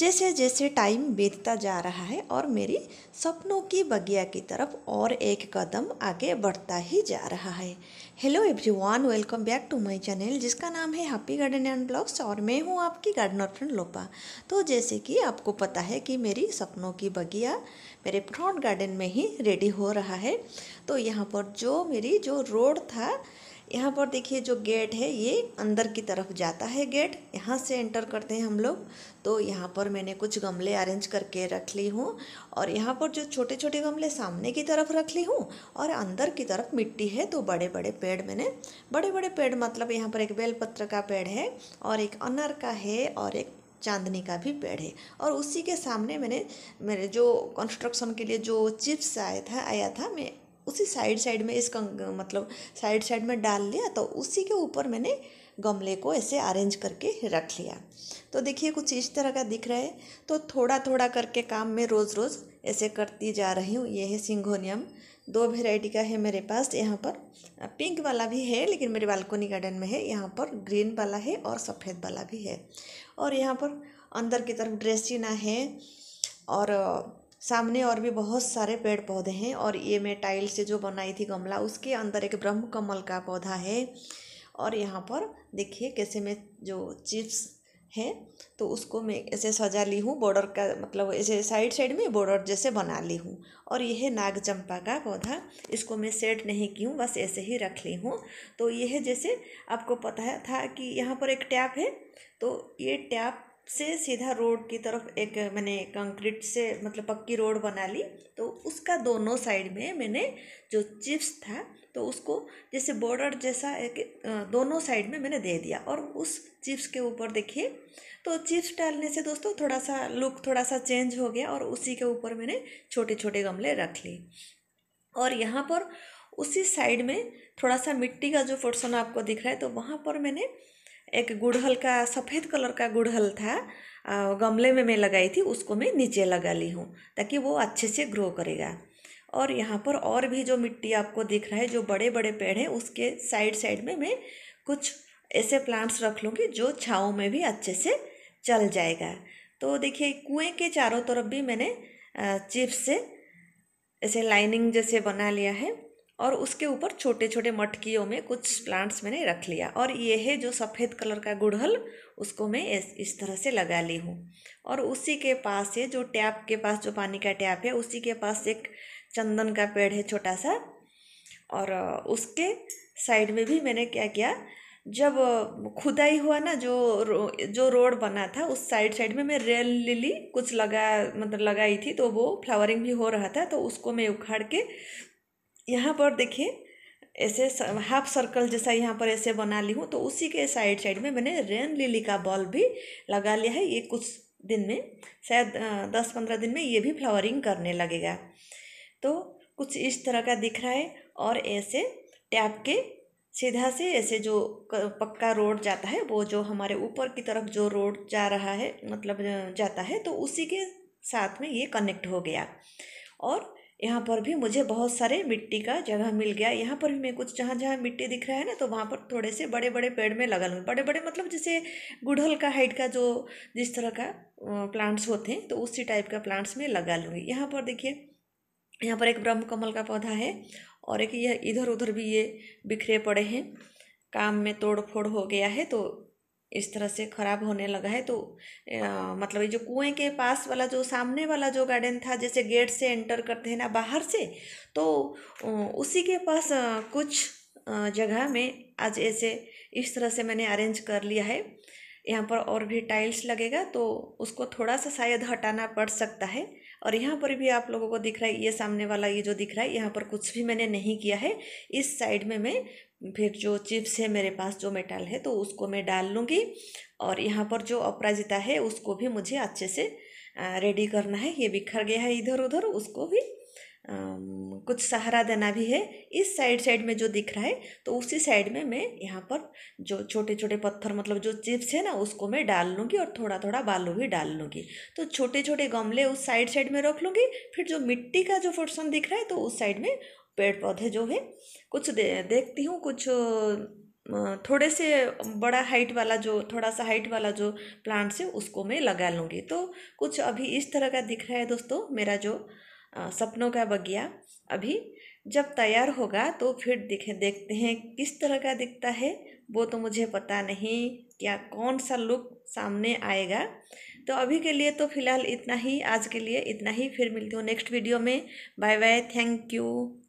जैसे जैसे टाइम बीतता जा रहा है और मेरी सपनों की बगिया की तरफ और एक कदम आगे बढ़ता ही जा रहा है hello everyone welcome back to my channel जिसका नाम है हैप्पी गार्डन एंड ब्लॉग्स और मैं हूँ आपकी गार्डनर फ्रेंड लोपा तो जैसे कि आपको पता है कि मेरी सपनों की बगिया मेरे फ्रॉन्ट गार्डन में ही रेडी हो रहा है तो यहाँ पर जो मेरी जो रोड था यहाँ पर देखिए जो गेट है ये अंदर की तरफ जाता है गेट यहाँ से एंटर करते हैं हम लोग तो यहाँ पर मैंने कुछ गमले अरेंज करके रख ली हूँ और यहाँ पर जो छोटे छोटे गमले सामने की तरफ रख ली हूँ और अंदर की तरफ मिट्टी है तो बड़े बड़े पेड़ मैंने बड़े बड़े पेड़ मतलब यहाँ पर एक बेलपत्र का पेड़ है और एक अनर का है और एक चांदनी का भी पेड़ है और उसी के सामने मैंने मेरे जो कंस्ट्रक्शन के लिए जो चिप्स आया था आया था मैं उसी साइड साइड में इस मतलब साइड साइड में डाल लिया तो उसी के ऊपर मैंने गमले को ऐसे अरेंज करके रख लिया तो देखिए कुछ इस तरह का दिख रहा है तो थोड़ा थोड़ा करके काम मैं रोज़ रोज़ ऐसे करती जा रही हूँ ये है सिंघोनियम दो वेराइटी का है मेरे पास यहाँ पर पिंक वाला भी है लेकिन मेरे बालकोनी गार्डन में है यहाँ पर ग्रीन वाला है और सफ़ेद वाला भी है और यहाँ पर अंदर की तरफ ड्रेसिना है और सामने और भी बहुत सारे पेड़ पौधे हैं और ये मैं टाइल से जो बनाई थी गमला उसके अंदर एक ब्रह्म कमल का पौधा है और यहाँ पर देखिए कैसे मैं जो चिप्स है तो उसको मैं ऐसे सजा ली हूँ बॉर्डर का मतलब ऐसे साइड साइड में बॉर्डर जैसे बना ली हूँ और यह नाग चंपा का पौधा इसको मैं सेट नहीं की हूँ बस ऐसे ही रख ली हूँ तो यह जैसे आपको पता था कि यहाँ पर एक टैप है तो ये टैप से सीधा रोड की तरफ एक मैंने कंक्रीट से मतलब पक्की रोड बना ली तो उसका दोनों साइड में मैंने जो चिप्स था तो उसको जैसे बॉर्डर जैसा एक दोनों साइड में मैंने दे दिया और उस चिप्स के ऊपर देखिए तो चिप्स डालने से दोस्तों थोड़ा सा लुक थोड़ा सा चेंज हो गया और उसी के ऊपर मैंने छोटे छोटे गमले रख लिए और यहाँ पर उसी साइड में थोड़ा सा मिट्टी का जो पोर्सन आपको दिख रहा है तो वहाँ पर मैंने एक गुड़हल का सफ़ेद कलर का गुड़हल था गमले में मैं लगाई थी उसको मैं नीचे लगा ली हूँ ताकि वो अच्छे से ग्रो करेगा और यहाँ पर और भी जो मिट्टी आपको दिख रहा है जो बड़े बड़े पेड़ हैं उसके साइड साइड में मैं कुछ ऐसे प्लांट्स रख लूँगी जो छाँव में भी अच्छे से चल जाएगा तो देखिए कुएँ के चारों तरफ भी मैंने चिप्स से ऐसे लाइनिंग जैसे बना लिया है और उसके ऊपर छोटे छोटे मटकियों में कुछ प्लांट्स मैंने रख लिया और ये है जो सफ़ेद कलर का गुड़हल उसको मैं इस तरह से लगा ली हूँ और उसी के पास है जो टैप के पास जो पानी का टैप है उसी के पास एक चंदन का पेड़ है छोटा सा और उसके साइड में भी मैंने क्या किया जब खुदाई हुआ ना जो जो रोड बना था उस साइड साइड में मैं रेल लिली कुछ लगा मतलब लगाई थी तो वो फ्लावरिंग भी हो रहा था तो उसको मैं उखाड़ के यहाँ पर देखिए ऐसे हाफ सर्कल जैसा यहाँ पर ऐसे बना ली हूँ तो उसी के साइड साइड में मैंने रेन लिली का बॉल भी लगा लिया है ये कुछ दिन में शायद दस पंद्रह दिन में ये भी फ्लावरिंग करने लगेगा तो कुछ इस तरह का दिख रहा है और ऐसे टैप के सीधा से ऐसे जो पक्का रोड जाता है वो जो हमारे ऊपर की तरफ जो रोड जा रहा है मतलब जाता है तो उसी के साथ में ये कनेक्ट हो गया और यहाँ पर भी मुझे बहुत सारे मिट्टी का जगह मिल गया यहाँ पर भी मैं कुछ जहाँ जहाँ मिट्टी दिख रहा है ना तो वहाँ पर थोड़े से बड़े बड़े पेड़ में लगा लूँगी बड़े बड़े मतलब जैसे गुड़हल का हाइट का जो जिस तरह का प्लांट्स होते हैं तो उसी टाइप का प्लांट्स में लगा लूँगी यहाँ पर देखिए यहाँ पर एक ब्रह्म कमल का पौधा है और एक ये इधर उधर भी ये बिखरे पड़े हैं काम में तोड़ फोड़ हो गया है तो इस तरह से ख़राब होने लगा है तो आ, मतलब ये जो कुएं के पास वाला जो सामने वाला जो गार्डन था जैसे गेट से एंटर करते हैं ना बाहर से तो उसी के पास कुछ जगह में आज ऐसे इस तरह से मैंने अरेंज कर लिया है यहाँ पर और भी टाइल्स लगेगा तो उसको थोड़ा सा शायद हटाना पड़ सकता है और यहाँ पर भी आप लोगों को दिख रहा है ये सामने वाला ये जो दिख रहा है यहाँ पर कुछ भी मैंने नहीं किया है इस साइड में मैं फिर जो चिप्स है मेरे पास जो मेटल है तो उसको मैं डाल लूँगी और यहाँ पर जो अपराजिता है उसको भी मुझे अच्छे से रेडी करना है ये बिखर गया है इधर उधर उसको भी कुछ सहारा देना भी है इस साइड साइड में जो दिख रहा है तो उसी साइड में मैं यहाँ पर जो छोटे छोटे पत्थर मतलब जो चिप्स है ना उसको मैं डाल लूँगी और थोड़ा थोड़ा बालू भी डाल लूँगी तो छोटे छोटे गमले उस साइड साइड में रख लूँगी फिर जो मिट्टी का जो पोर्सन दिख रहा है तो उस साइड में पेड़ पौधे जो है कुछ दे, देखती हूँ कुछ थोड़े से बड़ा हाइट वाला जो थोड़ा सा हाइट वाला जो प्लांट्स है उसको मैं लगा लूँगी तो कुछ अभी इस तरह का दिख रहा है दोस्तों मेरा जो सपनों का बगिया अभी जब तैयार होगा तो फिर दिखे देखते हैं किस तरह का दिखता है वो तो मुझे पता नहीं क्या कौन सा लुक सामने आएगा तो अभी के लिए तो फिलहाल इतना ही आज के लिए इतना ही फिर मिलती हूँ नेक्स्ट वीडियो में बाय बाय थैंक यू